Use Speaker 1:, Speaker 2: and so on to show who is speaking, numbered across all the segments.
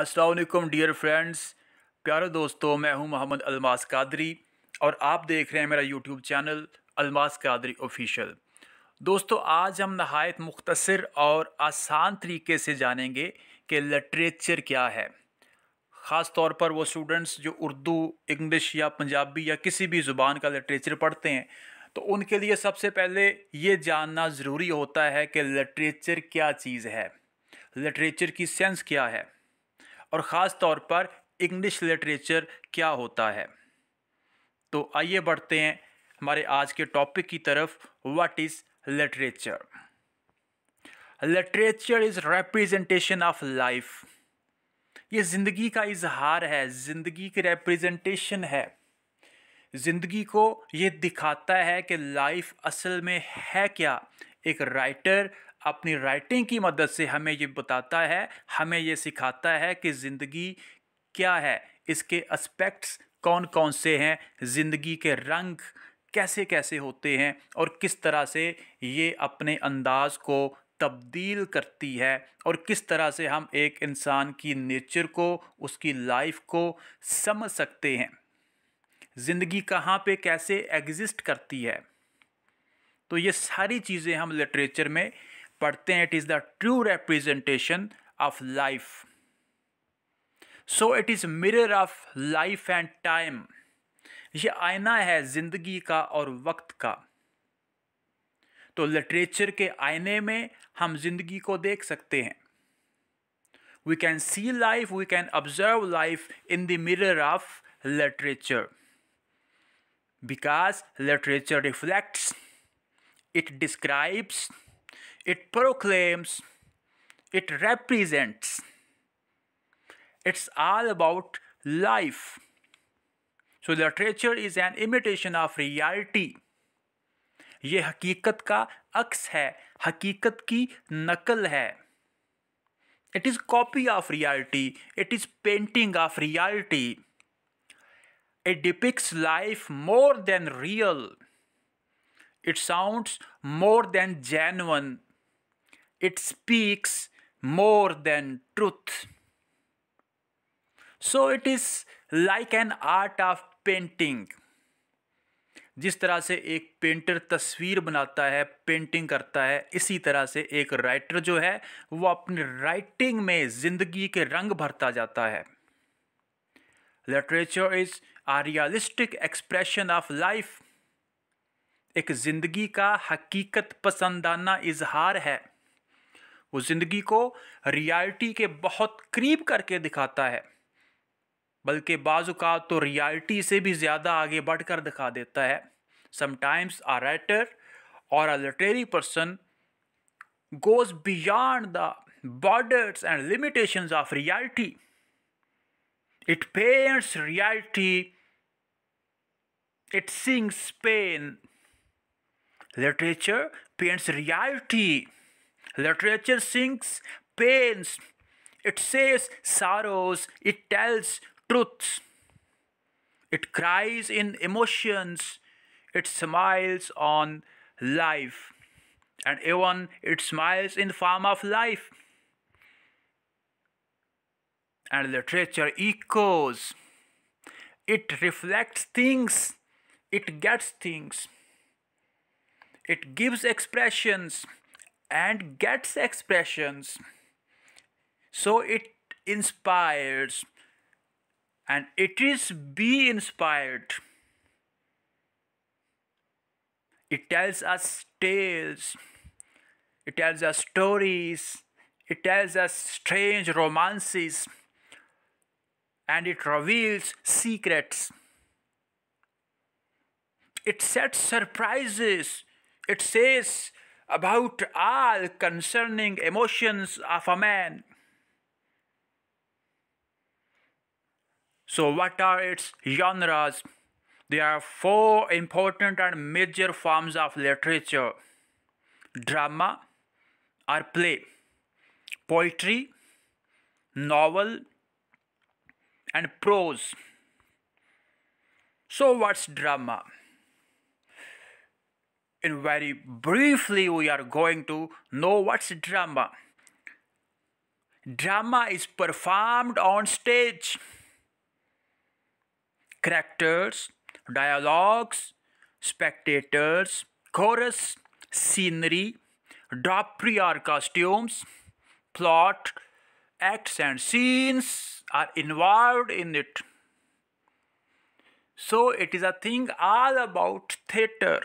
Speaker 1: असलकुम dear friends प्यारे दोस्तों मैं हूं मोहम्मद अलमास कादरी और आप देख रहे हैं मेरा YouTube channel Almas Qadri official दोस्तों आज हम नहायत मुख्तर और आसान तरीके से जानेंगे कि लिटरेचर क्या है ख़ास तौर पर वो स्टूडेंट्स जो उर्दू इंग्लिश या पंजाबी या किसी भी ज़ुबान का लिटरेचर पढ़ते हैं तो उनके लिए सबसे पहले ये जानना ज़रूरी होता है कि लिटरेचर क्या चीज़ है लिटरेचर की सेंस क्या है और ख़ास तौर पर इंग्लिश लिटरेचर क्या होता है तो आइए बढ़ते हैं हमारे आज के टॉपिक की तरफ what is literature literature is representation of life ये ज़िंदगी का इजहार है ज़िंदगी की रिप्रेजेंटेशन है ज़िंदगी को ये दिखाता है कि लाइफ असल में है क्या एक राइटर अपनी राइटिंग की मदद से हमें ये बताता है हमें ये सिखाता है कि ज़िंदगी क्या है इसके एस्पेक्ट्स कौन कौन से हैं ज़िंदगी के रंग कैसे कैसे होते हैं और किस तरह से ये अपने अंदाज को तब्दील करती है और किस तरह से हम एक इंसान की नेचर को उसकी लाइफ को समझ सकते हैं ज़िंदगी कहाँ पे कैसे एग्जिस्ट करती है तो ये सारी चीज़ें हम लिटरेचर में पढ़ते हैं it is the true representation of life so it is mirror of life and time ये आईना है ज़िंदगी का और वक्त का तो लिटरेचर के आईने में हम जिंदगी को देख सकते हैं we can see life we can observe life in the mirror of literature because literature reflects it describes it proclaims, it represents. It's all about life. So literature is an imitation of reality. ये हकीकत का अक्स है हकीकत की नकल है it is copy of reality it is painting of reality it depicts life more than real it sounds more than genuine it speaks more than truth. So it is like an art of painting जिस तरह से एक painter तस्वीर बनाता है painting करता है इसी तरह से एक राइटर जो है वो अपनी राइटिंग में ज़िंदगी के रंग भरता जाता है literature is a realistic expression of life एक ज़िंदगी का हकीकत पसंदाना इजहार है वो ज़िंदगी को रियलिटी के बहुत करीब करके दिखाता है बल्कि बाजुका तो रियलिटी से भी ज़्यादा आगे बढ़ कर दिखा देता है sometimes a writer or a literary person goes beyond the borders and limitation of reality it paints reality it sings pain literature paints reality Literature sings pains, it says sorrows, it tells truths, it cries in emotions, it smiles on life, and even it smiles in form of life. And literature echoes, it reflects things, it gets things, it gives expressions and gets expressions. So it inspires and it is be inspired. It tells us tales, it tells us stories, it tells us strange romances, and it reveals secrets. It sets surprises, it says about all concerning emotions of a man. So, what are its genres? There are four important and major forms of literature drama or play, poetry, novel, and prose. So, what's drama? And very briefly we are going to know what's drama drama is performed on stage characters dialogues spectators chorus scenery drapery or costumes plot acts and scenes are involved in it so it is a thing all about theatre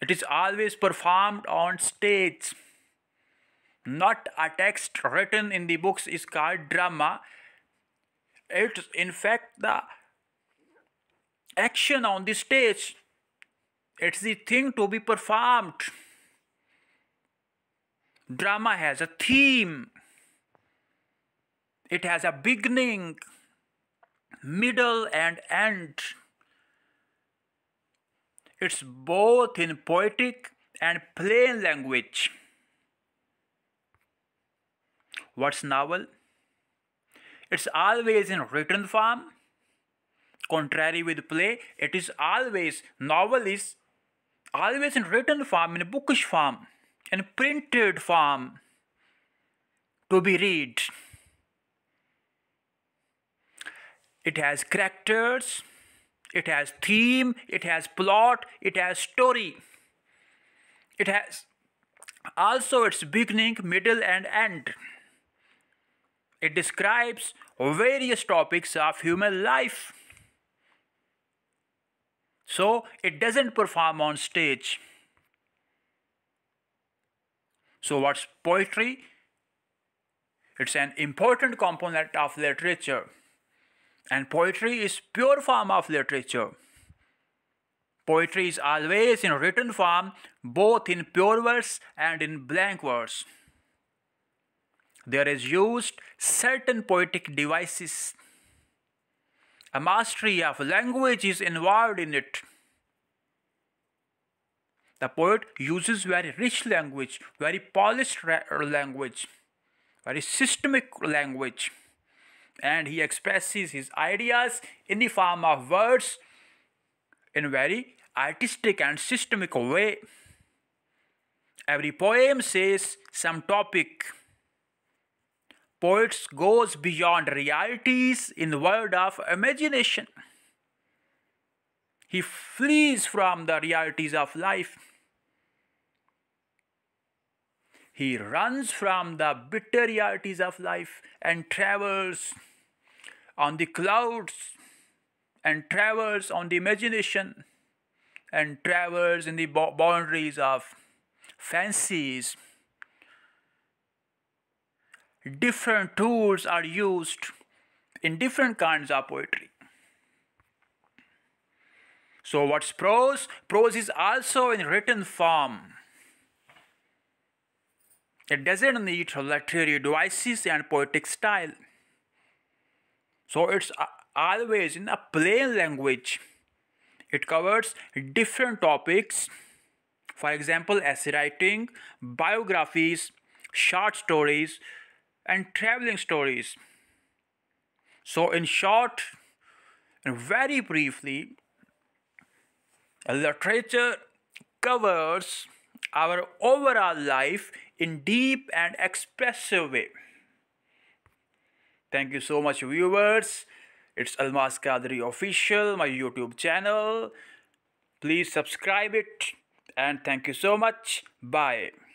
Speaker 1: it is always performed on stage. Not a text written in the books is called drama. It is in fact the action on the stage. It's the thing to be performed. Drama has a theme. It has a beginning, middle and end. It's both in poetic and plain language. What's novel? It's always in written form. Contrary with play, it is always novel is always in written form, in bookish form, in printed form to be read. It has characters, it has theme, it has plot, it has story. It has also its beginning, middle, and end. It describes various topics of human life. So it doesn't perform on stage. So, what's poetry? It's an important component of literature and poetry is pure form of literature. Poetry is always in written form, both in pure verse and in blank verse. There is used certain poetic devices. A mastery of language is involved in it. The poet uses very rich language, very polished language, very systemic language and he expresses his ideas in the form of words in a very artistic and systemic way. Every poem says some topic. Poets goes beyond realities in the world of imagination. He flees from the realities of life. He runs from the bitter realities of life and travels on the clouds and travels on the imagination and travels in the boundaries of fancies. Different tools are used in different kinds of poetry. So, what's prose? Prose is also in written form. It doesn't need literary devices and poetic style. So it's always in a plain language. It covers different topics, for example, essay writing, biographies, short stories, and traveling stories. So, in short and very briefly, literature covers our overall life in deep and expressive way. Thank you so much viewers. It's Almas Kadri Official, my YouTube channel. Please subscribe it and thank you so much. Bye.